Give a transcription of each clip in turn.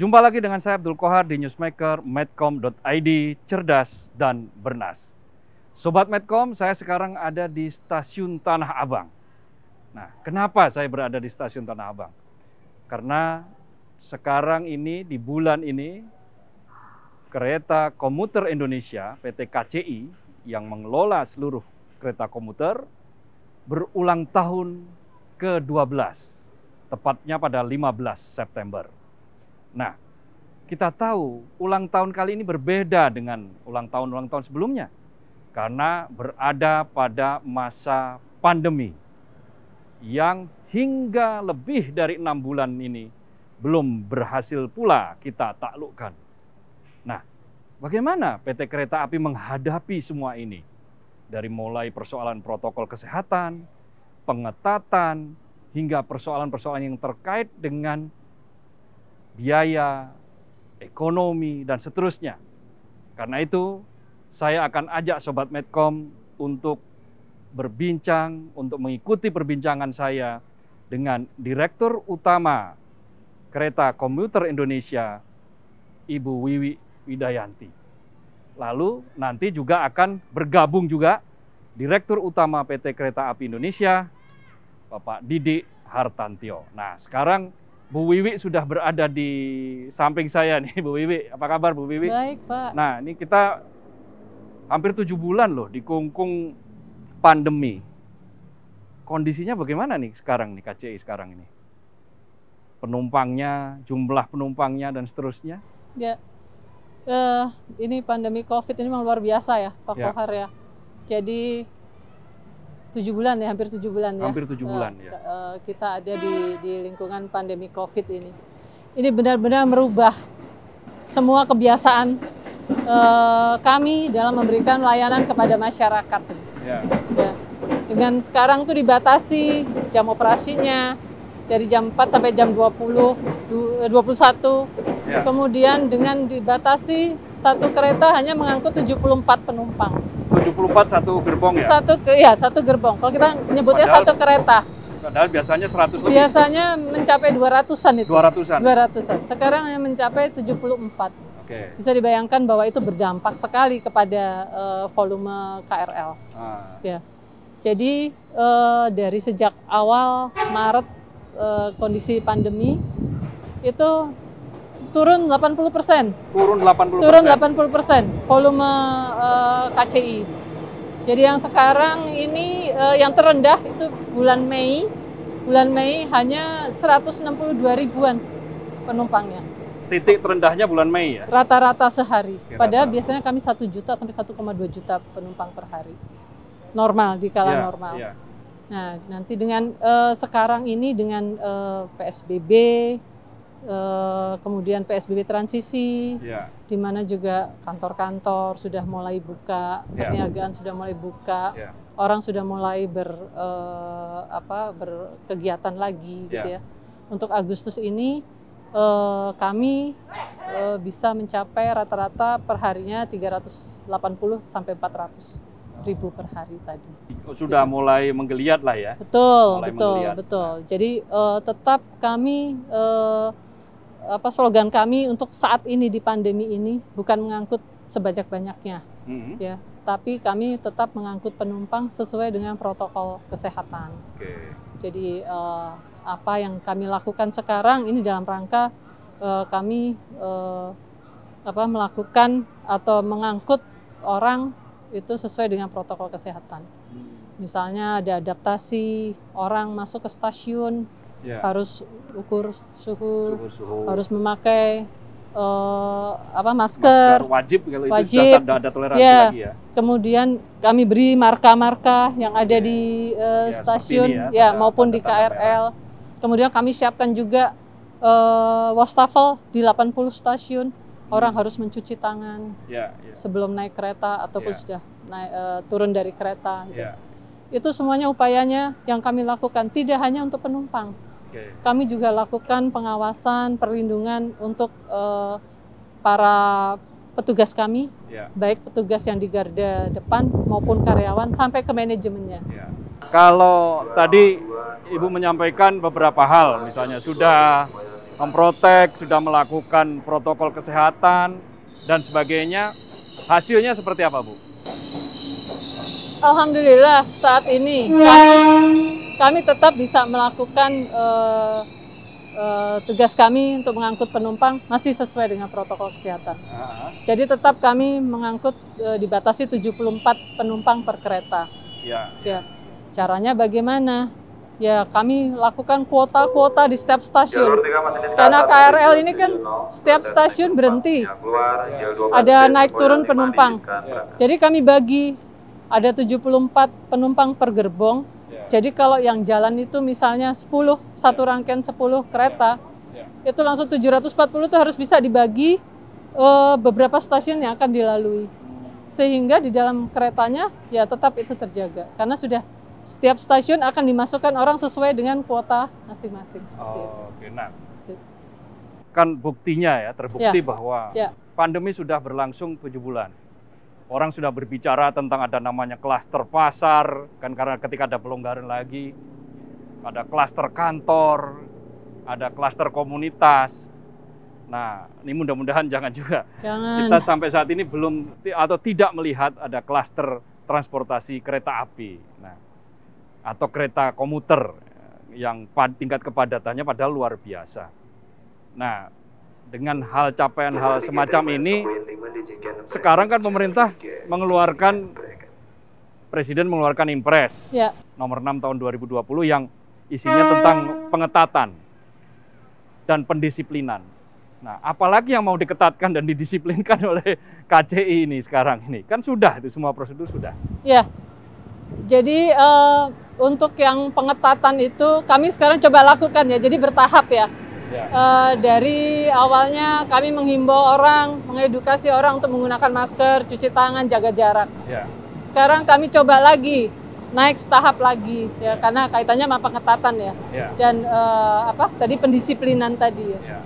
Jumpa lagi dengan saya Abdul Kohar di Newsmaker, medcom.id, cerdas dan bernas. Sobat Medcom, saya sekarang ada di stasiun Tanah Abang. Nah, kenapa saya berada di stasiun Tanah Abang? Karena sekarang ini, di bulan ini, kereta komuter Indonesia, PT KCI, yang mengelola seluruh kereta komuter, berulang tahun ke-12 tepatnya pada 15 September. Nah, kita tahu ulang tahun kali ini berbeda dengan ulang tahun-ulang tahun sebelumnya karena berada pada masa pandemi yang hingga lebih dari enam bulan ini belum berhasil pula kita taklukkan. Nah, bagaimana PT Kereta Api menghadapi semua ini? Dari mulai persoalan protokol kesehatan, pengetatan, hingga persoalan-persoalan yang terkait dengan biaya, ekonomi, dan seterusnya. Karena itu, saya akan ajak Sobat Medcom untuk berbincang, untuk mengikuti perbincangan saya dengan Direktur Utama Kereta Komuter Indonesia, Ibu Wiwi Widayanti. Lalu nanti juga akan bergabung juga Direktur Utama PT Kereta Api Indonesia, Bapak Didi Hartantio. Nah, sekarang Bu Wiwi sudah berada di samping saya nih, Bu Wiwi. Apa kabar Bu Wiwi? Baik, Pak. Nah, ini kita hampir tujuh bulan loh di kungkung pandemi. Kondisinya bagaimana nih sekarang nih KCI sekarang ini? Penumpangnya, jumlah penumpangnya dan seterusnya? Ya, uh, ini pandemi COVID ini memang luar biasa ya, Pak ya. Kohar ya. Jadi tujuh bulan ya hampir tujuh bulan ya hampir tujuh eh, bulan ya, uh, kita ada di di lingkungan pandemi covid ini ini benar-benar merubah semua kebiasaan uh, kami dalam memberikan layanan kepada masyarakat ya. Ya. dengan sekarang tuh dibatasi jam operasinya dari jam 4 sampai jam 20 21 ya. kemudian dengan dibatasi satu kereta hanya mengangkut 74 penumpang 74 satu gerbong ya? Satu ya satu gerbong. Kalau kita nyebutnya padahal, satu kereta. Padahal biasanya 100 lebih. Biasanya mencapai 200-an itu. 200-an. 200-an. Sekarang yang mencapai 74. Okay. Bisa dibayangkan bahwa itu berdampak sekali kepada uh, volume KRL. Ah. Ya. Jadi uh, dari sejak awal Maret uh, kondisi pandemi itu Turun 80 persen. Turun 80 Turun 80 persen volume uh, eh, KCI. Jadi yang sekarang ini uh, yang terendah itu bulan Mei. Bulan Mei hanya 162 ribuan penumpangnya. Titik terendahnya bulan Mei ya? Rata-rata sehari. Ya, Padahal rata. biasanya kami 1 juta sampai 1,2 juta penumpang per hari. Normal, di kala ya, normal. Ya. Nah, nanti dengan uh, sekarang ini dengan uh, PSBB, Eh, kemudian PSBB transisi, ya. di mana juga kantor-kantor sudah mulai buka, ya. perniagaan sudah mulai buka, ya. orang sudah mulai ber uh, apa berkegiatan lagi, ya. gitu ya. Untuk Agustus ini uh, kami uh, bisa mencapai rata-rata perharinya 380 sampai 400 ribu per hari tadi. Oh, sudah ya. mulai menggeliat lah ya. Betul, mulai betul, menggeliat. betul. Jadi uh, tetap kami uh, apa slogan kami untuk saat ini di pandemi ini bukan mengangkut sebanyak-banyaknya, mm-hmm. ya. Tapi kami tetap mengangkut penumpang sesuai dengan protokol kesehatan. Okay. Jadi uh, apa yang kami lakukan sekarang ini dalam rangka uh, kami uh, apa melakukan atau mengangkut orang itu sesuai dengan protokol kesehatan. Hmm. Misalnya ada adaptasi orang masuk ke stasiun yeah. harus ukur suhu, suhu, suhu, harus memakai uh, apa masker, masker wajib kalau wajib. itu sudah ada toleransi yeah. lagi ya. Kemudian kami beri marka-marka yang ada yeah. di uh, eh, yeah, ya, stasiun ya, ya tanda, maupun tanda, di KRL. Tanda Kemudian kami siapkan juga uh, wastafel di 80 stasiun. Hmm. Orang harus mencuci tangan yeah, yeah. sebelum naik kereta ataupun yeah. sudah naik, uh, turun dari kereta. Gitu. Yeah. Itu semuanya upayanya yang kami lakukan, tidak hanya untuk penumpang, Okay. Kami juga lakukan pengawasan, perlindungan untuk uh, para petugas kami, yeah. baik petugas yang di garda depan maupun karyawan sampai ke manajemennya. Yeah. Kalau tadi Ibu menyampaikan beberapa hal, misalnya sudah memprotek, sudah melakukan protokol kesehatan dan sebagainya, hasilnya seperti apa, Bu? Alhamdulillah saat ini kami tetap bisa melakukan uh, uh, tugas kami untuk mengangkut penumpang masih sesuai dengan protokol kesehatan. Uh -huh. Jadi tetap kami mengangkut uh, dibatasi 74 penumpang per kereta. Ya. ya. Caranya bagaimana? Ya kami lakukan kuota-kuota di setiap stasiun. Ya, kan Karena KRL ini kan setiap stasiun berhenti. Ya. Ada naik turun penumpang. Ya. Jadi kami bagi ada 74 penumpang per gerbong jadi kalau yang jalan itu misalnya 10, satu rangkaian 10 kereta, ya, ya. itu langsung 740 itu harus bisa dibagi uh, beberapa stasiun yang akan dilalui. Sehingga di dalam keretanya ya tetap itu terjaga. Karena sudah setiap stasiun akan dimasukkan orang sesuai dengan kuota masing-masing. Oh, itu. nah. Gitu. Kan buktinya ya, terbukti yeah. bahwa yeah. pandemi sudah berlangsung 7 bulan. Orang sudah berbicara tentang ada namanya klaster pasar, kan karena ketika ada pelonggaran lagi, ada klaster kantor, ada klaster komunitas. Nah, ini mudah-mudahan jangan juga. Jangan. Kita sampai saat ini belum atau tidak melihat ada klaster transportasi kereta api. Nah, atau kereta komuter yang tingkat kepadatannya padahal luar biasa. Nah, dengan hal capaian hal semacam ini sekarang kan pemerintah mengeluarkan presiden mengeluarkan impres ya. nomor 6 tahun 2020 yang isinya tentang pengetatan dan pendisiplinan. Nah, apalagi yang mau diketatkan dan didisiplinkan oleh KCI ini sekarang ini. Kan sudah itu semua prosedur sudah. Ya. Jadi uh, untuk yang pengetatan itu kami sekarang coba lakukan ya. Jadi bertahap ya. Ya. Uh, dari awalnya kami menghimbau orang, mengedukasi orang untuk menggunakan masker, cuci tangan, jaga jarak. Ya. Sekarang kami coba lagi naik tahap lagi ya, ya. karena kaitannya sama pengetatan ya, ya. dan uh, apa tadi pendisiplinan tadi ya. ya.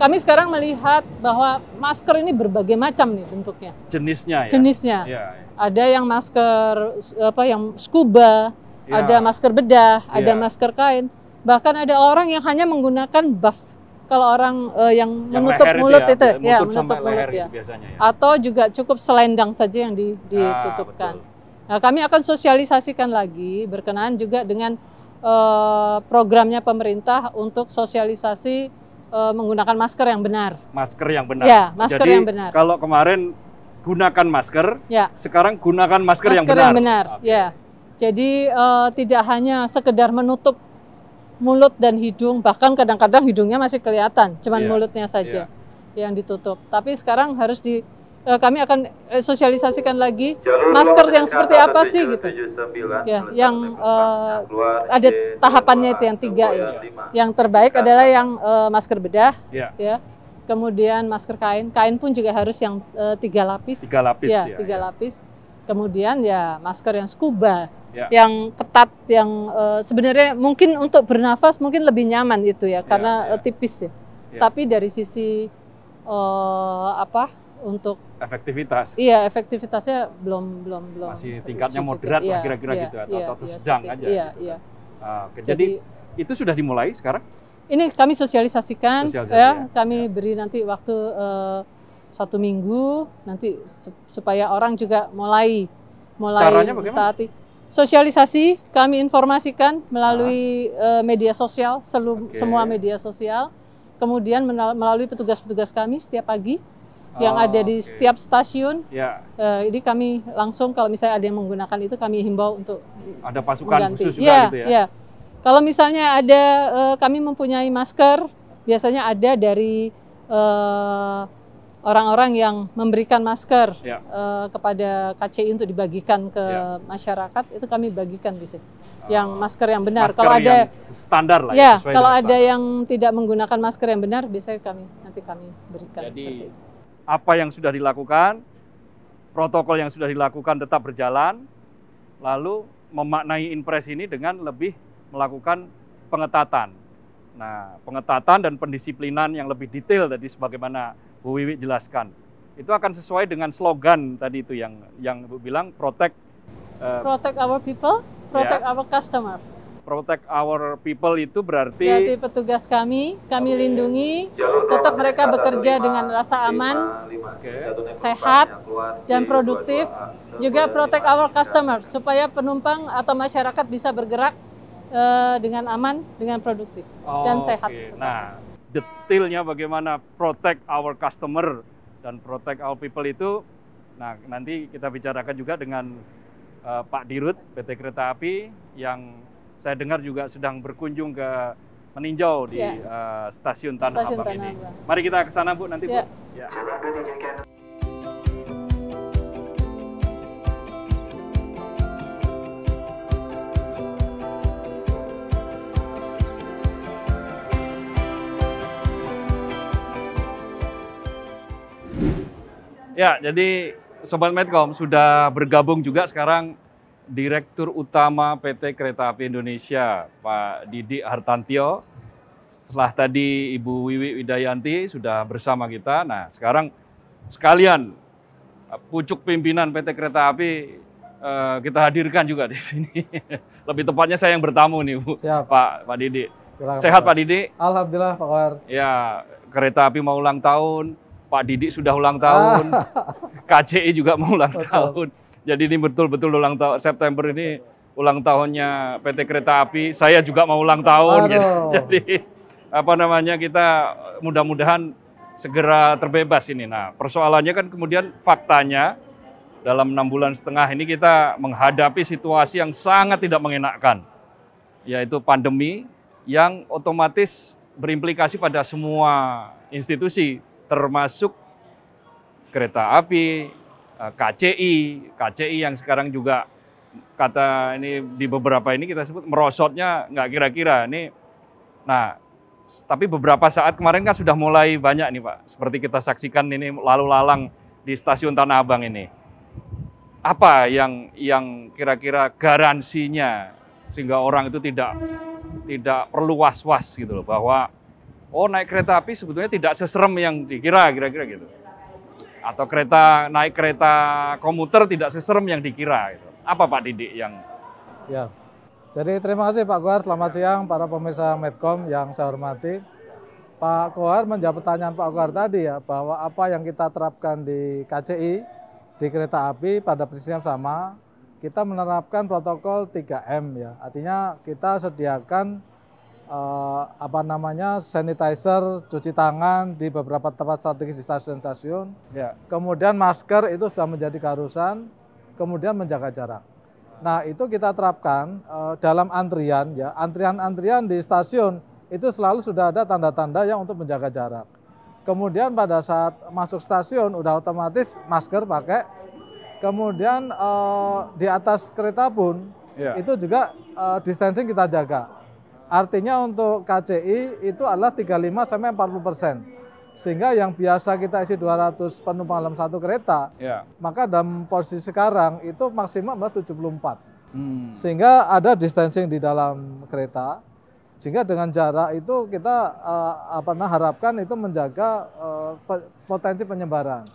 Kami sekarang melihat bahwa masker ini berbagai macam nih bentuknya. Jenisnya ya. Jenisnya. Ya, ya. Ada yang masker apa yang scuba, ya. ada masker bedah, ya. ada masker kain, bahkan ada orang yang hanya menggunakan buff kalau orang uh, yang, yang menutup mulut itu, ya, itu, ya menutup mulut ya. Gitu biasanya ya. Atau juga cukup selendang saja yang di, ah, ditutupkan. Ah, nah, kami akan sosialisasikan lagi berkenaan juga dengan uh, programnya pemerintah untuk sosialisasi uh, menggunakan masker yang benar. Masker yang benar. Ya, masker Jadi, yang benar. Kalau kemarin gunakan masker, ya. sekarang gunakan masker, masker yang benar. yang benar, okay. ya. Jadi uh, tidak hanya sekedar menutup mulut dan hidung bahkan kadang-kadang hidungnya masih kelihatan cuman yeah. mulutnya iya. saja yeah. yang ditutup tapi sekarang harus di eh, kami akan eh, sosialisasikan lagi Jalur masker yang seperti apa sih gitu ya yang keluar, eh, ada tahapannya itu yang tiga ya yang terbaik adalah yang uh, masker bedah yeah. ya kemudian masker kain kain pun juga harus yang tiga lapis tiga lapis ya, ya tiga ya. lapis kemudian ya masker yang scuba ya. yang ketat yang uh, sebenarnya mungkin untuk bernafas mungkin lebih nyaman itu ya, ya karena Uh, tipis ya. ya tapi dari sisi uh, apa untuk efektivitas iya efektivitasnya belum belum belum masih tingkatnya moderat ya, lah iya, kira-kira ya, gitu atau, ya, atau iya, sedang aja iya, gitu. Kan. iya. kan. uh, jadi, jadi itu sudah dimulai sekarang ini kami sosialisasikan, ya. Sosialisasi, ya, ya kami ya. beri nanti waktu uh, satu minggu nanti supaya orang juga mulai mulai taati Sosialisasi kami informasikan melalui ah. uh, media sosial, selu, okay. semua media sosial. Kemudian melalui petugas-petugas kami setiap pagi oh, yang ah, ada di okay. setiap stasiun. Ya. Uh, eh, jadi kami langsung kalau misalnya ada yang menggunakan itu kami himbau untuk ada pasukan mengganti. khusus juga ya, gitu ya. yeah. Kalau misalnya ada uh, kami mempunyai masker, biasanya ada dari uh, orang-orang yang memberikan masker ya. uh, kepada KCI untuk dibagikan ke ya. masyarakat itu kami bagikan di sini. Oh. Yang masker yang benar. Masker kalau ada standar lah ya. ya kalau ada standar. yang tidak menggunakan masker yang benar biasanya kami nanti kami berikan Jadi, Apa yang sudah dilakukan, protokol yang sudah dilakukan tetap berjalan. Lalu memaknai impres ini dengan lebih melakukan pengetatan Nah, pengetatan dan pendisiplinan yang lebih detail tadi sebagaimana Bu Wiwi jelaskan. Itu akan sesuai dengan slogan tadi itu yang yang Bu bilang protect uh, protect our people, protect yeah. our customer. Protect our people itu berarti berarti petugas kami, kami okay. lindungi, tetap mereka bekerja 5, dengan rasa aman, 5, 5, okay. sehat dan produktif. Juga protect our customer supaya penumpang atau masyarakat bisa bergerak uh, dengan aman, dengan produktif oh, dan sehat. Okay. Nah, detailnya bagaimana protect our customer dan protect our people itu, nah nanti kita bicarakan juga dengan uh, Pak Dirut PT Kereta Api yang saya dengar juga sedang berkunjung ke meninjau di yeah. Ya. uh, stasiun Tanah stasiun Abang Tanah ini. Abang. Mari kita ke sana Bu nanti yeah. Bu. Yeah. Ya. Ya. Ya, jadi Sobat Medcom sudah bergabung juga sekarang Direktur Utama PT Kereta Api Indonesia, Pak Didi Hartantio. Setelah tadi Ibu Wiwi Widayanti sudah bersama kita. Nah, sekarang sekalian eh, pucuk pimpinan PT Kereta Api eh, kita hadirkan juga di sini. Lebih tepatnya saya yang bertamu nih, Bu. Siap. Pak Pak Didi. Silahkan, Sehat Pak, Didi? Alhamdulillah, Pak Ya, kereta api mau ulang tahun Pak Didik sudah ulang tahun, KCI juga mau ulang Betul. tahun. Jadi ini betul-betul ulang tahun September ini ulang tahunnya PT Kereta Api. Saya juga mau ulang tahun. Jadi apa namanya kita mudah-mudahan segera terbebas ini. Nah persoalannya kan kemudian faktanya dalam enam bulan setengah ini kita menghadapi situasi yang sangat tidak mengenakkan, yaitu pandemi yang otomatis berimplikasi pada semua institusi, termasuk kereta api, eh, KCI, KCI yang sekarang juga kata ini di beberapa ini kita sebut merosotnya nggak kira-kira ini. Nah, tapi beberapa saat kemarin kan sudah mulai banyak nih Pak, seperti kita saksikan ini lalu-lalang di stasiun Tanah Abang ini. Apa yang yang kira-kira garansinya sehingga orang itu tidak tidak perlu was-was gitu loh bahwa oh naik kereta api sebetulnya tidak seserem yang dikira, kira-kira gitu. Atau kereta naik kereta komuter tidak seserem yang dikira. Gitu. Apa Pak Didik yang? Ya, jadi terima kasih Pak Kohar. Selamat siang para pemirsa Medcom yang saya hormati. Pak Kohar menjawab pertanyaan Pak Kohar tadi ya, bahwa apa yang kita terapkan di KCI, di kereta api pada prinsipnya sama, kita menerapkan protokol 3M ya. Artinya kita sediakan eh, apa namanya sanitizer, cuci tangan di beberapa tempat strategis di stasiun-stasiun. Ya. Kemudian masker itu sudah menjadi keharusan, kemudian menjaga jarak. Nah itu kita terapkan eh, dalam antrian ya, antrian-antrian di stasiun itu selalu sudah ada tanda-tanda yang untuk menjaga jarak. Kemudian pada saat masuk stasiun udah otomatis masker pakai. Kemudian eh, di atas kereta pun yeah. itu juga eh, distancing kita jaga Artinya untuk KCI itu adalah 35 sampai 40 persen. Sehingga yang biasa kita isi 200 penumpang dalam satu kereta, ya. maka dalam posisi sekarang itu maksimal adalah 74. Hmm. Sehingga ada distancing di dalam kereta. Sehingga dengan jarak itu kita uh, apa nah, harapkan itu menjaga uh, potensi penyebaran.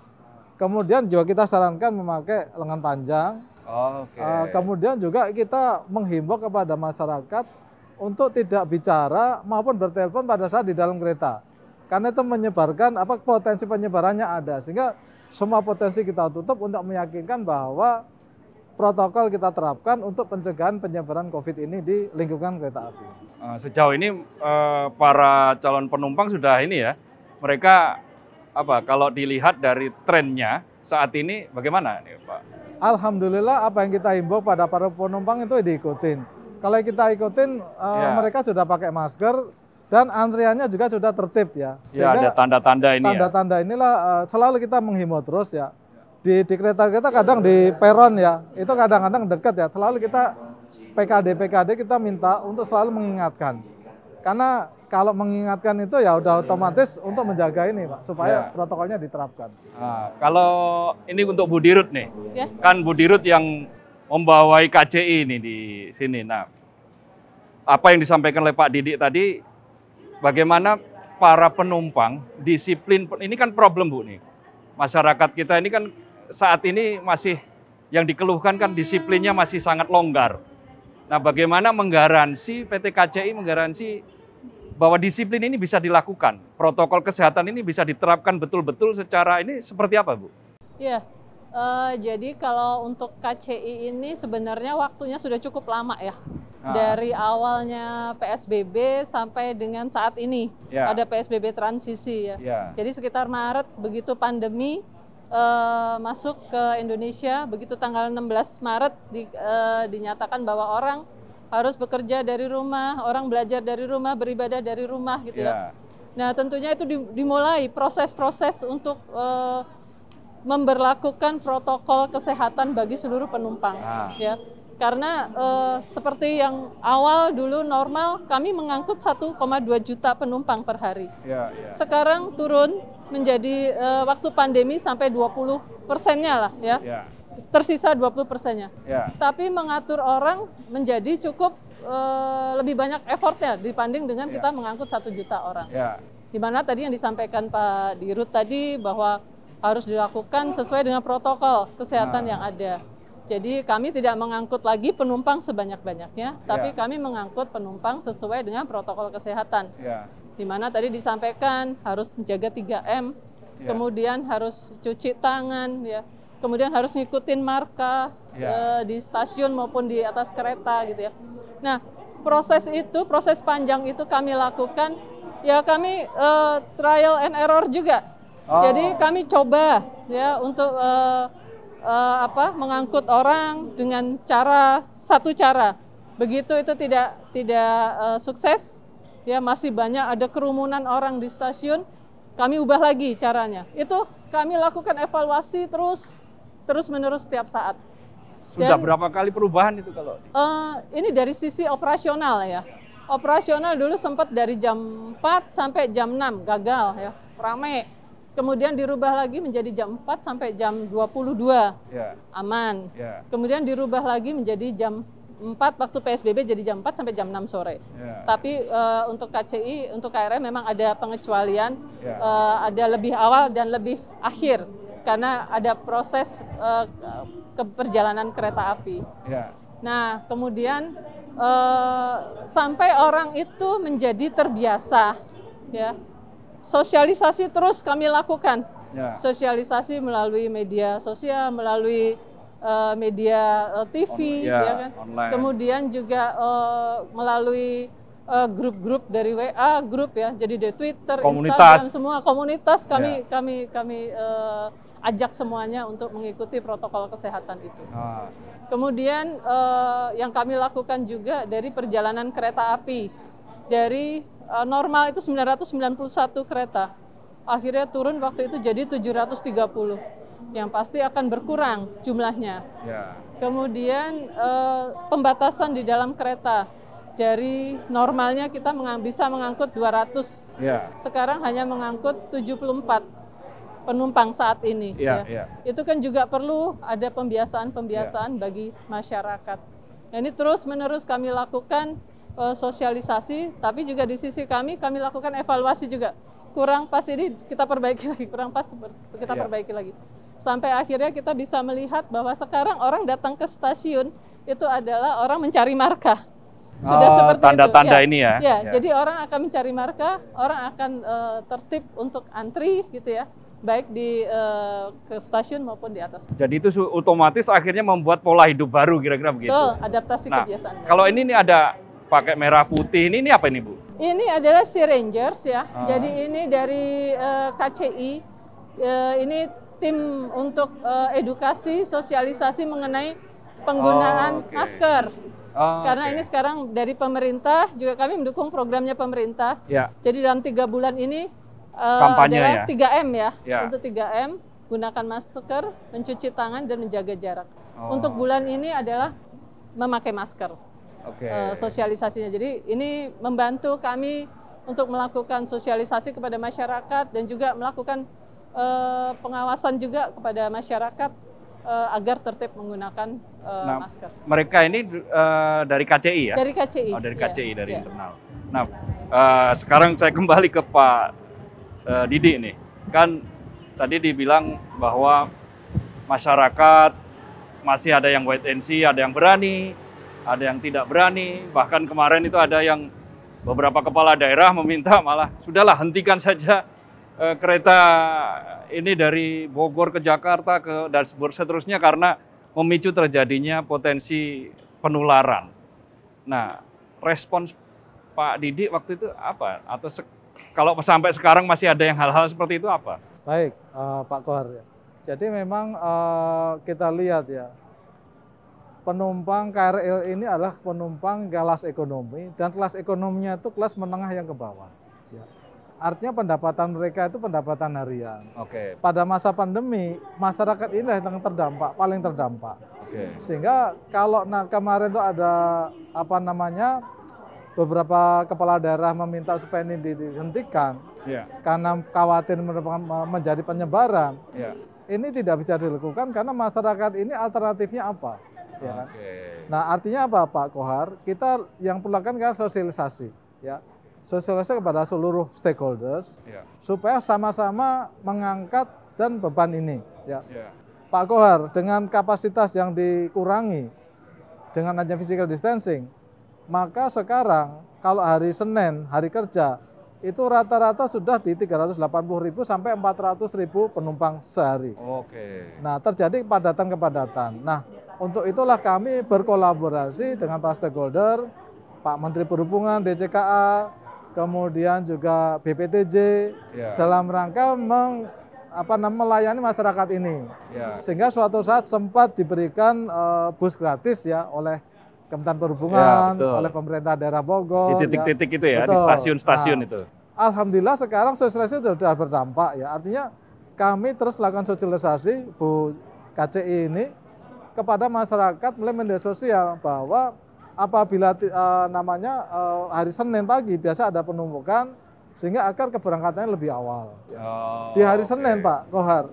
Kemudian juga kita sarankan memakai lengan panjang. Oh, okay. uh, eh, kemudian juga kita menghimbau kepada masyarakat untuk tidak bicara maupun bertelepon pada saat di dalam kereta. Karena itu menyebarkan apa potensi penyebarannya ada sehingga semua potensi kita tutup untuk meyakinkan bahwa protokol kita terapkan untuk pencegahan penyebaran COVID ini di lingkungan kereta api. Eh, sejauh ini eh, para calon penumpang sudah ini ya, mereka apa kalau dilihat dari trennya saat ini bagaimana nih Pak? Alhamdulillah apa yang kita himbau pada para penumpang itu diikutin kalau kita ikutin uh, eh, yeah. mereka sudah pakai masker dan antriannya juga sudah tertib ya. Iya, Sehingga yeah, ada tanda-tanda ini. Ya. Tanda-tanda ya. inilah uh, selalu kita menghimbau terus ya. Di, di kereta kita kadang di iya. peron ya, itu kadang-kadang dekat ya. Selalu kita PKD PKD kita minta untuk selalu mengingatkan. Karena kalau mengingatkan itu ya udah otomatis untuk menjaga ini Pak, supaya yeah. protokolnya diterapkan. Nah, kalau ini untuk Budirut nih, yeah. kan Budirut yang membawai KCI ini di sini. Nah, apa yang disampaikan oleh Pak Didik tadi, bagaimana para penumpang disiplin ini kan problem Bu nih. Masyarakat kita ini kan saat ini masih yang dikeluhkan kan disiplinnya masih sangat longgar. Nah, bagaimana menggaransi PT KCI menggaransi bahwa disiplin ini bisa dilakukan, protokol kesehatan ini bisa diterapkan betul-betul secara ini seperti apa, Bu? Iya, Uh, jadi kalau untuk KCI ini sebenarnya waktunya sudah cukup lama ya. Ah. Dari awalnya PSBB sampai dengan saat ini yeah. ada PSBB transisi ya. Yeah. Jadi sekitar Maret begitu pandemi uh, masuk ke Indonesia, begitu tanggal 16 Maret di, uh, dinyatakan bahwa orang harus bekerja dari rumah, orang belajar dari rumah, beribadah dari rumah gitu yeah. ya. Nah tentunya itu dimulai proses-proses untuk uh, memberlakukan protokol kesehatan bagi seluruh penumpang ah. ya karena eh, seperti yang awal dulu normal kami mengangkut 1,2 juta penumpang per hari ya, ya. sekarang turun menjadi eh, waktu pandemi sampai 20 persennya lah ya, ya. tersisa 20 persennya ya. tapi mengatur orang menjadi cukup eh, lebih banyak effortnya dibanding dengan ya. kita mengangkut satu juta orang ya. mana tadi yang disampaikan Pak Dirut tadi bahwa harus dilakukan sesuai dengan protokol kesehatan nah. yang ada. Jadi kami tidak mengangkut lagi penumpang sebanyak-banyaknya, ya. tapi kami mengangkut penumpang sesuai dengan protokol kesehatan. Yeah. Di mana tadi disampaikan harus menjaga 3M, yeah. kemudian harus cuci tangan ya. Kemudian harus ngikutin marka yeah. Ya. uh, di stasiun maupun di atas kereta gitu ya. Nah, proses itu, proses panjang itu kami lakukan ya kami uh, trial and error juga Oh. Jadi kami coba ya untuk uh, uh, apa mengangkut orang dengan cara satu cara. Begitu itu tidak tidak uh, sukses, ya masih banyak ada kerumunan orang di stasiun. Kami ubah lagi caranya. Itu kami lakukan evaluasi terus terus menerus setiap saat. Dan, Sudah berapa kali perubahan itu kalau? Uh, ini dari sisi operasional ya. Operasional dulu sempat dari jam 4 sampai jam 6 gagal ya, ramai Kemudian dirubah lagi menjadi jam 4 sampai jam 22. Yeah. Aman. Yeah. Kemudian dirubah lagi menjadi jam 4 waktu PSBB jadi jam 4 sampai jam 6 sore. Yeah. Tapi uh, untuk KCI, untuk KRM memang ada pengecualian, yeah. Ya. uh, ada lebih awal dan lebih akhir karena ada proses uh, eh, keperjalanan kereta api. Ya. Nah, kemudian uh, sampai orang itu menjadi terbiasa, ya sosialisasi terus kami lakukan. Ya. Sosialisasi melalui media sosial, melalui uh, media uh, eh, TV, On, ya, ya kan? Kemudian juga uh, melalui grup-grup uh, dari WA grup ya, jadi di Twitter, komunitas. Instagram semua komunitas kami ya. kami kami uh, ajak semuanya untuk mengikuti protokol kesehatan itu. Ah. Kemudian uh, yang kami lakukan juga dari perjalanan kereta api dari Eh, normal itu 991 kereta. Akhirnya turun waktu itu jadi 730. Yang pasti akan berkurang jumlahnya. Ya. Kemudian eh, pembatasan di dalam kereta. Dari normalnya kita bisa mengangkut 200. ratus, ya. Sekarang hanya mengangkut 74 penumpang saat ini. Ya, ya. Ya. Itu kan juga perlu ada pembiasaan-pembiasaan ya. bagi masyarakat. Nah, ini terus-menerus kami lakukan Eh, sosialisasi, tapi juga di sisi kami kami lakukan evaluasi juga. Kurang pas ini kita perbaiki lagi, kurang pas kita yeah. perbaiki lagi. Sampai akhirnya kita bisa melihat bahwa sekarang orang datang ke stasiun itu adalah orang mencari markah. Sudah oh, seperti tanda-tanda itu. Ya. ini ya. Ya, ya. Jadi orang akan mencari markah, orang akan uh, tertib untuk antri gitu ya baik di uh, ke stasiun maupun di atas. Jadi itu otomatis akhirnya membuat pola hidup baru kira-kira begitu. Betul, adaptasi nah, kebiasaan. Kalau ini nih ada pakai merah putih ini, ini apa ini Bu? Ini adalah Sea Rangers ya. Ah. Jadi ini dari uh, eh, KCI. Uh, eh, ini tim untuk uh, edukasi, sosialisasi mengenai penggunaan oh, okay. masker. Oh, Karena okay. ini sekarang dari pemerintah juga kami mendukung programnya pemerintah. Ya. Jadi dalam tiga bulan ini uh, adalah ya? 3M ya. ya. Untuk 3M gunakan masker, mencuci tangan dan menjaga jarak. Oh. Untuk bulan ini adalah memakai masker okay. uh, eh, sosialisasinya. Jadi ini membantu kami untuk melakukan sosialisasi kepada masyarakat dan juga melakukan uh, pengawasan juga kepada masyarakat uh, agar tertib menggunakan uh, nah, masker. Mereka ini uh, dari KCI ya? Dari KCI. Oh, dari iya, KCI yeah. dari yeah. internal. Nah, uh, sekarang saya kembali ke Pak uh, Didi ini. Kan tadi dibilang bahwa masyarakat masih ada yang wait and see, ada yang berani, ada yang tidak berani, bahkan kemarin itu ada yang beberapa kepala daerah meminta malah sudahlah hentikan saja e, kereta ini dari Bogor ke Jakarta ke dan seterusnya karena memicu terjadinya potensi penularan. Nah, respons Pak Didi waktu itu apa? Atau se kalau sampai sekarang masih ada yang hal-hal seperti itu apa? Baik, uh, Pak Kohar. Ya. Jadi memang uh, kita lihat ya penumpang KRL ini adalah penumpang kelas ekonomi dan kelas ekonominya itu kelas menengah yang ke bawah. Ya. Artinya pendapatan mereka itu pendapatan harian. Oke. Okay. Pada masa pandemi masyarakat ini yang terdampak, paling terdampak. Oke. Okay. Sehingga kalau nah, kemarin itu ada apa namanya beberapa kepala daerah meminta supaya ini dihentikan yeah. karena khawatir menjadi penyebaran. Yeah. Ini tidak bisa dilakukan karena masyarakat ini alternatifnya apa? Ya kan? Okay. Nah artinya apa Pak Kohar? Kita yang perlu lakukan kan sosialisasi, ya sosialisasi kepada seluruh stakeholders yeah. supaya sama-sama mengangkat dan beban ini. Ya. Yeah. Pak Kohar dengan kapasitas yang dikurangi dengan adanya physical distancing, maka sekarang kalau hari Senin hari kerja itu rata-rata sudah di 380 ribu sampai 400 ribu penumpang sehari. Oke. Nah terjadi kepadatan-kepadatan. Nah untuk itulah kami berkolaborasi dengan para stakeholder, Pak Menteri Perhubungan, DCKA, kemudian juga BPTJ yeah. dalam rangka meng apa melayani masyarakat ini. Ya. Sehingga suatu saat sempat diberikan uh, bus gratis ya oleh Kementerian Perhubungan, ya, oleh pemerintah daerah Bogor. Di ya. titik-titik ya. itu ya, betul. di stasiun-stasiun nah, itu. Alhamdulillah sekarang sosialisasi sudah berdampak ya. Artinya kami terus lakukan sosialisasi Bu KCI ini kepada masyarakat melalui media sosial bahwa apabila uh, namanya uh, hari Senin pagi biasa ada penumpukan sehingga akar keberangkatannya lebih awal. Ya. Oh, Di hari okay. Senin Pak Kohar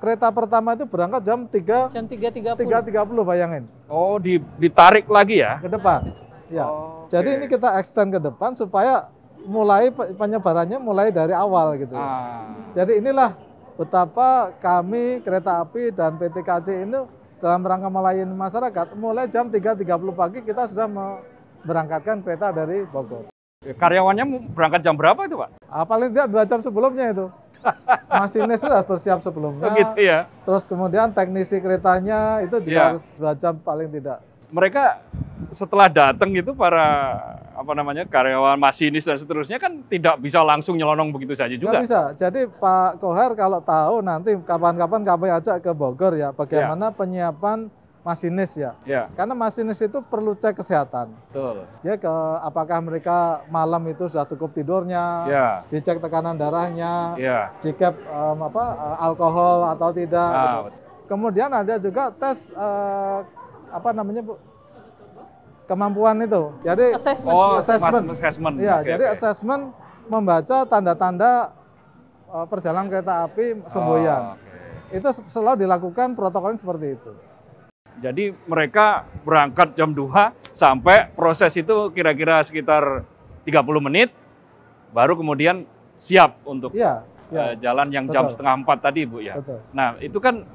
kereta pertama itu berangkat jam 3 jam 3.30. 3.30 bayangin. Oh, ditarik lagi ya? Ke depan. Ya. Oh, okay. Jadi ini kita extend ke depan supaya mulai penyebarannya mulai dari awal gitu. Ah. Jadi inilah betapa kami kereta api dan PT KC ini dalam rangka melayani masyarakat, mulai jam 3.30 pagi kita sudah berangkatkan kereta dari Bogor. Karyawannya berangkat jam berapa itu Pak? Ah, paling tidak dua jam sebelumnya itu. Masinis sudah bersiap sebelumnya. Begitu oh, ya. Terus kemudian teknisi keretanya itu juga ya. harus dua jam paling tidak mereka setelah datang itu para apa namanya karyawan masinis dan seterusnya kan tidak bisa langsung nyelonong begitu saja juga. Tidak bisa. Jadi Pak Kohar kalau tahu nanti kapan-kapan kami ajak ke Bogor ya bagaimana ya. penyiapan masinis ya. ya. Karena masinis itu perlu cek kesehatan. Betul. Dia ke apakah mereka malam itu sudah cukup tidurnya, ya. dicek tekanan darahnya, ya. jika um, apa eh, alkohol atau tidak. Nah, Kemudian ada juga tes uh, apa namanya bu kemampuan itu. Jadi assessment. Oh, assessment. assessment. Ya, okay, jadi okay. assessment membaca tanda-tanda eh, perjalanan kereta api semboyan. Oh, okay. Itu selalu dilakukan protokolnya seperti itu. Jadi mereka berangkat jam 2 sampai proses itu kira-kira sekitar 30 menit baru kemudian siap untuk ya, ya. jalan yang Betul. jam setengah empat tadi Bu ya. Betul. Nah, itu kan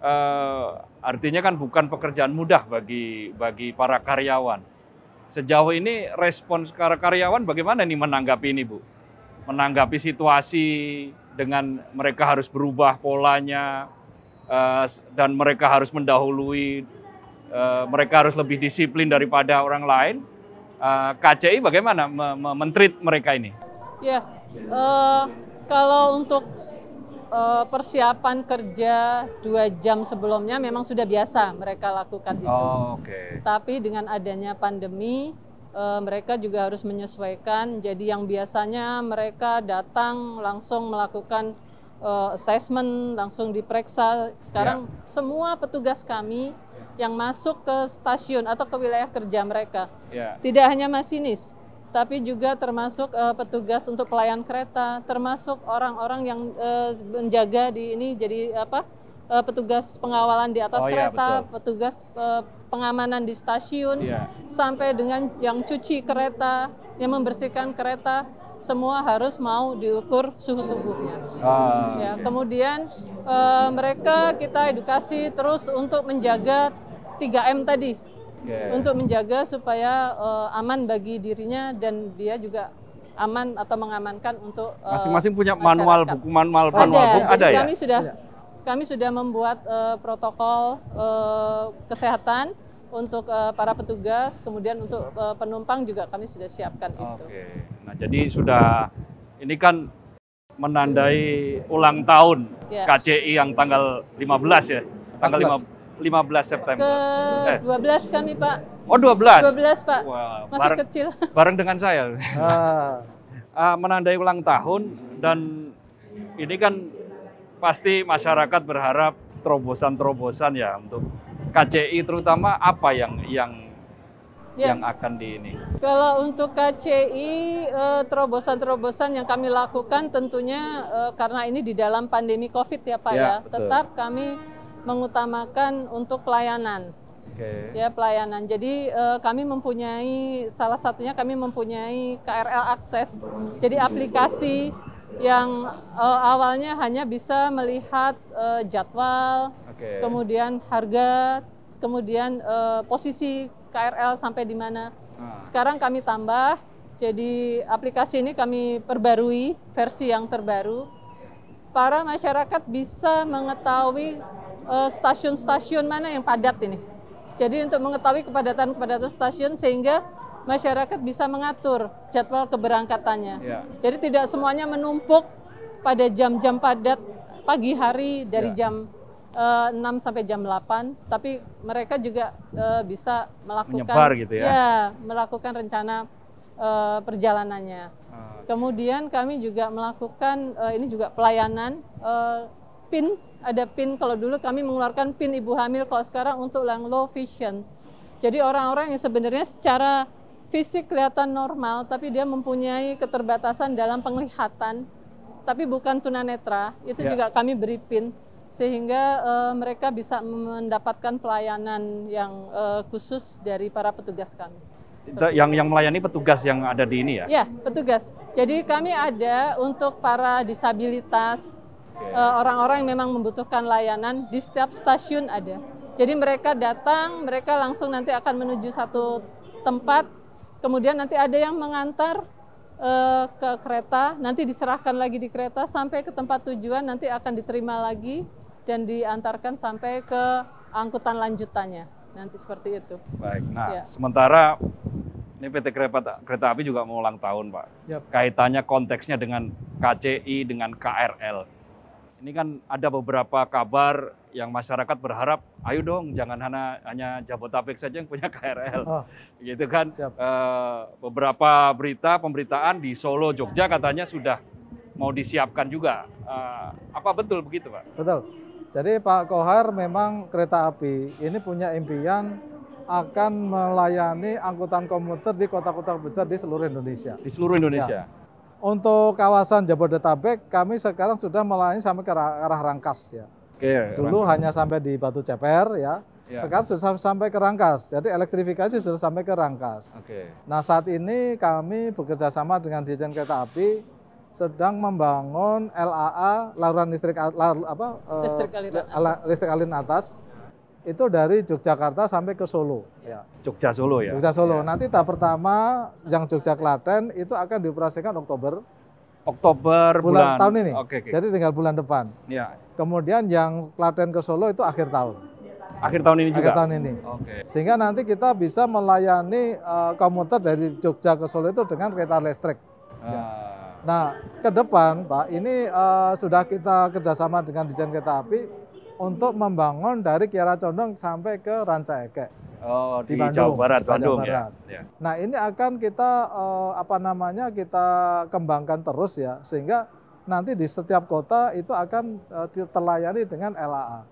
eh, Artinya kan bukan pekerjaan mudah bagi bagi para karyawan. Sejauh ini respons para karyawan bagaimana nih menanggapi ini, Bu? Menanggapi situasi dengan mereka harus berubah polanya eh, dan mereka harus mendahului eh, mereka harus lebih disiplin daripada orang lain. Eh, KCI bagaimana mentrit mereka ini? Ya, uh, kalau untuk Eh, persiapan kerja dua jam sebelumnya memang sudah biasa mereka lakukan itu. Oh, Okay. Tapi dengan adanya pandemi, eh, mereka juga harus menyesuaikan. Jadi yang biasanya mereka datang langsung melakukan eh, assessment, langsung diperiksa. Sekarang yeah. semua petugas kami ya. yang masuk ke stasiun atau ke wilayah kerja mereka yeah. tidak hanya masinis, tapi juga termasuk uh, petugas untuk pelayan kereta, termasuk orang-orang yang uh, menjaga di ini jadi apa uh, petugas pengawalan di atas oh, iya, kereta, iya, petugas uh, pengamanan di stasiun, yeah. sampai dengan yang cuci kereta, yang membersihkan kereta, semua harus mau diukur suhu tubuhnya. Uh, ya, okay. Kemudian uh, mereka kita edukasi terus untuk menjaga 3M tadi okay. untuk menjaga supaya uh, aman bagi dirinya dan dia juga aman atau mengamankan untuk eh, masing-masing uh, punya masyarakat. manual buku manual ada, manual buku ada ya kami sudah ada. Iya. kami sudah membuat uh, protokol uh, kesehatan untuk uh, para petugas kemudian untuk uh, penumpang juga kami sudah siapkan okay. itu nah jadi sudah ini kan menandai ulang tahun yes. Iya. KCI yang tanggal 15 ya tanggal 15 15 September. Ke 12 eh. kami, Pak. Oh, 12. 12, Pak. Wow. Masih bareng, kecil. Bareng dengan saya. Ah. ah. menandai ulang tahun dan ini kan pasti masyarakat berharap terobosan-terobosan ya untuk KCI terutama apa yang yang ya. yang akan di ini? Kalau untuk KCI eh, terobosan-terobosan yang kami lakukan tentunya eh, karena ini di dalam pandemi COVID ya Pak ya, ya. tetap kami mengutamakan untuk pelayanan. Okay. Ya pelayanan. Jadi uh, kami mempunyai salah satunya kami mempunyai KRL akses. Jadi aplikasi yang uh, awalnya hanya bisa melihat uh, jadwal, okay. kemudian harga, kemudian posisi KRL sampai di mana. Ah. Sekarang kami tambah. Jadi aplikasi ini kami perbarui versi yang terbaru. Para masyarakat bisa mengetahui Eh, stasiun-stasiun mana yang padat ini. Jadi untuk mengetahui kepadatan-kepadatan stasiun sehingga masyarakat bisa mengatur jadwal keberangkatannya. Ya. Jadi tidak semuanya menumpuk pada jam-jam padat pagi hari dari ya. jam uh, eh, 6 sampai jam 8, tapi mereka juga uh, bisa melakukan Menyebar gitu ya. ya melakukan rencana uh, perjalanannya. Ah, Kemudian kami juga melakukan uh, ini juga pelayanan uh, PIN ada pin kalau dulu kami mengeluarkan pin ibu hamil kalau sekarang untuk yang low vision. Jadi orang-orang yang sebenarnya secara fisik kelihatan normal tapi dia mempunyai keterbatasan dalam penglihatan tapi bukan tunanetra, itu ya. juga kami beri pin sehingga uh, mereka bisa mendapatkan pelayanan yang uh, khusus dari para petugas kami. Yang yang melayani petugas yang ada di ini ya? Ya, petugas. Jadi kami ada untuk para disabilitas, Eh, orang-orang yang memang membutuhkan layanan di setiap stasiun ada. Jadi mereka datang, mereka langsung nanti akan menuju satu tempat, kemudian nanti ada yang mengantar uh, ke kereta, nanti diserahkan lagi di kereta sampai ke tempat tujuan, nanti akan diterima lagi dan diantarkan sampai ke angkutan lanjutannya. Nanti seperti itu. Baik. Nah, ya. sementara ini PT Kereta, Kereta Api juga mau ulang tahun, Pak. Yep. Kaitannya konteksnya dengan KCI dengan KRL ini kan ada beberapa kabar yang masyarakat berharap, ayo dong jangan hanya, hanya Jabotabek saja yang punya KRL. Oh. Gitu kan. E, beberapa berita pemberitaan di Solo, Jogja katanya sudah mau disiapkan juga. E, apa betul begitu, Pak? Betul. Jadi Pak Kohar memang kereta api ini punya impian akan melayani angkutan komuter di kota-kota besar di seluruh Indonesia. Di seluruh Indonesia. Ya. Untuk kawasan Jabodetabek, kami sekarang sudah melayani sampai ke arah, Rangkas ya. Oke, Dulu rangkas. hanya sampai di Batu Ceper ya. Yeah. Sekarang sudah sampai ke Rangkas. Jadi elektrifikasi sudah sampai ke Rangkas. Oke. Nah saat ini kami bekerja sama dengan Dirjen Kereta Api sedang membangun LAA, laluran listrik apa? Eh, listrik alin atas. Listrik alin atas itu dari Yogyakarta sampai ke Solo. Ya. Jogja Solo ya. Jogja Solo. Ya. Nanti tahap pertama yang Jogja Klaten itu akan dioperasikan Oktober. Oktober bulan, bulan tahun ini. Oke, oke. Jadi tinggal bulan depan. Ya. Kemudian yang Klaten ke Solo itu akhir tahun. Akhir tahun ini juga. Akhir tahun ini. Oke. Sehingga nanti kita bisa melayani uh, komuter dari Jogja ke Solo itu dengan kereta listrik. Uh. Ya. Ah. Nah, ke depan Pak, ini uh, sudah kita kerjasama dengan Desain Kereta Api untuk hmm. membangun dari Kiara Condong sampai ke Ranca Ekek. Oh, di, di Bandung, Jawa Barat, Bandung Jawa ya? Barat. Ya. Nah, ini akan kita uh, apa namanya? kita kembangkan terus ya sehingga nanti di setiap kota itu akan uh, eh, terlayani dengan LAA.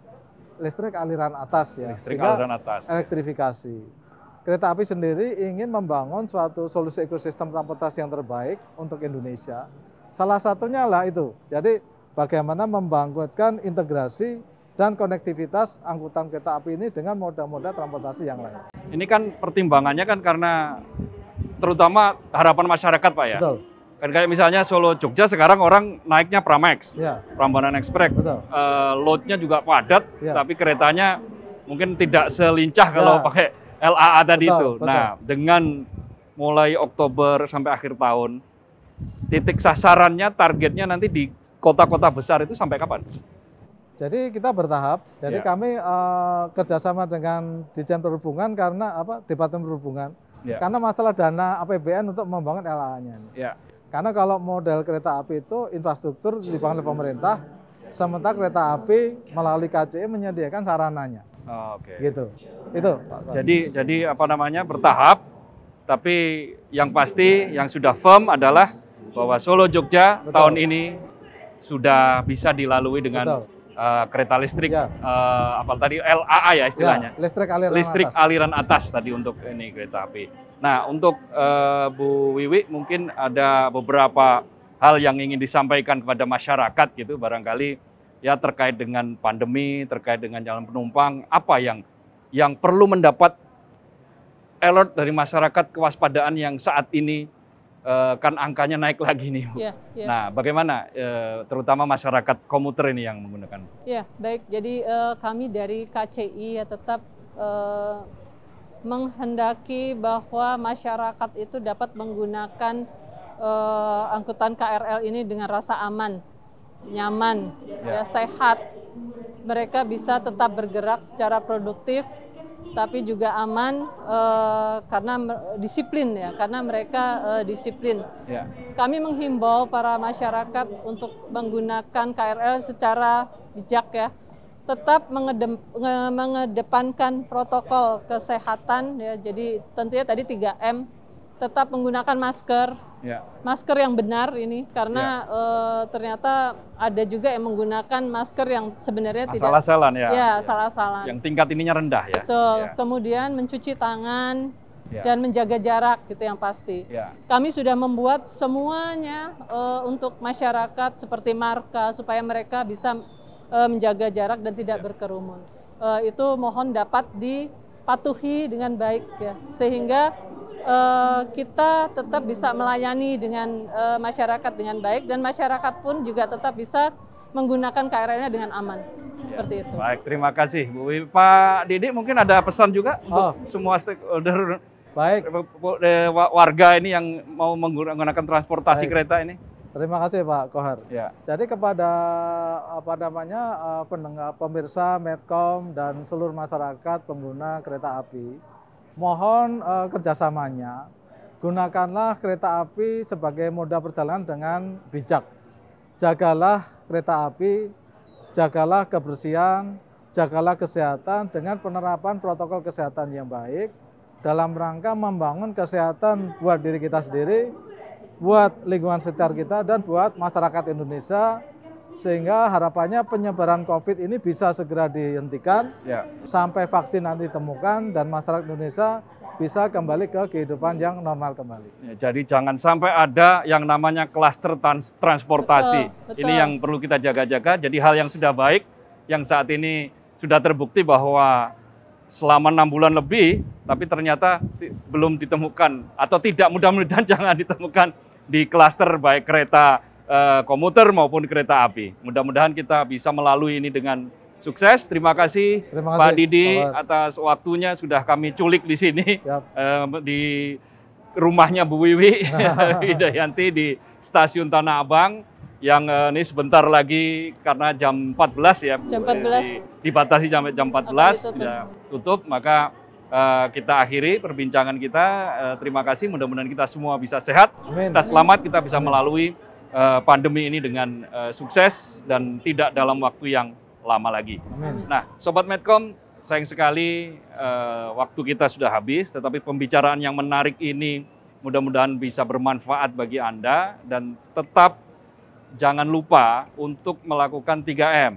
Listrik aliran atas ya. Listrik aliran atas. Elektrifikasi. Ya. Kereta api sendiri ingin membangun suatu solusi ekosistem transportasi yang terbaik untuk Indonesia. Salah satunya lah itu. Jadi bagaimana membangkitkan integrasi dan konektivitas angkutan kereta api ini dengan moda-moda transportasi yang lain. Ini kan pertimbangannya kan karena terutama harapan masyarakat Pak ya? Betul. Kan kayak misalnya Solo Jogja sekarang orang naiknya Pramex, ya. Prambanan Express. Betul. E, loadnya juga padat, ya. tapi keretanya mungkin tidak selincah ya. kalau pakai LAA tadi betul, itu. Betul. Nah, dengan mulai Oktober sampai akhir tahun, titik sasarannya, targetnya nanti di kota-kota besar itu sampai kapan? Jadi kita bertahap. Jadi ya. kami uh, kerjasama dengan Dijen Perhubungan karena apa Departemen Perhubungan. Ya. Karena masalah dana APBN untuk membangun LA-nya. Ya. Karena kalau model kereta api itu infrastruktur dibangun oleh pemerintah, sementara kereta api melalui KCI menyediakan sarananya. Oh, Oke. Okay. Gitu. Itu. Jadi jadi apa namanya bertahap. Tapi yang pasti yang sudah firm adalah bahwa Solo Jogja Betul. tahun ini sudah bisa dilalui dengan Betul uh, kereta listrik ya. uh, apa tadi LAA ya istilahnya. Ya, listrik aliran listrik atas. aliran atas tadi untuk ini kereta api. Nah, untuk uh, Bu Wiwi mungkin ada beberapa hal yang ingin disampaikan kepada masyarakat gitu barangkali ya terkait dengan pandemi, terkait dengan jalan penumpang, apa yang yang perlu mendapat alert dari masyarakat kewaspadaan yang saat ini Eh, kan angkanya naik lagi nih. Yeah, yeah. Nah, bagaimana eh, terutama masyarakat komuter ini yang menggunakan? Ya, yeah, baik. Jadi eh, kami dari KCI ya tetap menghendaki bahwa masyarakat itu dapat menggunakan angkutan KRL ini dengan rasa aman, nyaman, ya. ya, sehat. Mereka bisa tetap bergerak secara produktif tapi juga aman uh, karena disiplin ya, karena mereka uh, disiplin. Ya. Kami menghimbau para masyarakat untuk menggunakan KRL secara bijak ya, tetap mengedepankan protokol kesehatan ya. Jadi tentunya tadi 3M, tetap menggunakan masker, ya. masker yang benar ini karena ya. uh, ternyata ada juga yang menggunakan masker yang sebenarnya asal tidak salah-salah ya. Ya, ya. salah salah Yang tingkat ininya rendah ya. Betul. Ya. Kemudian mencuci tangan ya. dan menjaga jarak gitu yang pasti. Ya. Kami sudah membuat semuanya uh, untuk masyarakat seperti marka supaya mereka bisa uh, menjaga jarak dan tidak ya. berkerumun. Uh, itu mohon dapat dipatuhi dengan baik ya sehingga uh, kita tetap bisa melayani dengan uh, masyarakat dengan baik dan masyarakat pun juga tetap bisa menggunakan KRL-nya dengan aman. Iya. Seperti itu. Baik, terima kasih Bu Pak Didi mungkin ada pesan juga oh. untuk semua stakeholder Baik. warga ini yang mau menggunakan transportasi Baik. kereta ini. Terima kasih Pak Kohar. Ya. Jadi kepada apa namanya eh, pendengar pemirsa Medcom dan seluruh masyarakat pengguna kereta api mohon uh, kerjasamanya. Gunakanlah kereta api sebagai moda perjalanan dengan bijak. Jagalah kereta api, jagalah kebersihan, jagalah kesehatan dengan penerapan protokol kesehatan yang baik dalam rangka membangun kesehatan buat diri kita sendiri, buat lingkungan sekitar kita, dan buat masyarakat Indonesia sehingga harapannya penyebaran COVID ini bisa segera dihentikan ya. sampai vaksin nanti ditemukan dan masyarakat Indonesia bisa kembali ke kehidupan yang normal kembali. Ya, jadi jangan sampai ada yang namanya klaster trans transportasi. Betul, betul. Ini yang perlu kita jaga-jaga. Jadi hal yang sudah baik, yang saat ini sudah terbukti bahwa selama enam bulan lebih, tapi ternyata belum ditemukan atau tidak mudah-mudahan jangan ditemukan di klaster baik kereta Eh, komuter maupun kereta api. Mudah-mudahan kita bisa melalui ini dengan sukses. Terima kasih, Terima kasih Pak Didi Allah. atas waktunya sudah kami culik di sini di rumahnya Bu Wiwi Widayanti di Stasiun Tanah Abang yang eh, ini sebentar lagi karena jam 14 ya jam 14. Di, dibatasi jam jam 14 tutup. ya tutup maka Uh, kita akhiri perbincangan kita. Uh, terima kasih, mudah-mudahan kita semua bisa sehat, Amen. kita selamat, kita bisa melalui Eh, pandemi ini dengan eh, sukses dan tidak dalam waktu yang lama lagi. Nah, Sobat Medcom, sayang sekali eh, waktu kita sudah habis, tetapi pembicaraan yang menarik ini mudah-mudahan bisa bermanfaat bagi Anda dan tetap jangan lupa untuk melakukan 3M,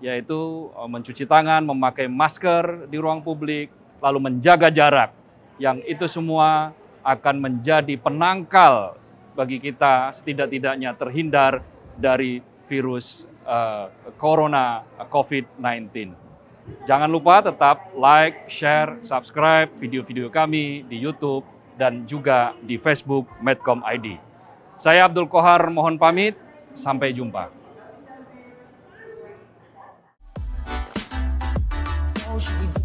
yaitu mencuci tangan, memakai masker di ruang publik, lalu menjaga jarak. Yang itu semua akan menjadi penangkal bagi kita setidak-tidaknya terhindar dari virus uh, corona eh, COVID-19. Jangan lupa tetap like, share, subscribe video-video kami di YouTube dan juga di Facebook Medcom ID. Saya Abdul Kohar mohon pamit, sampai jumpa. Oh,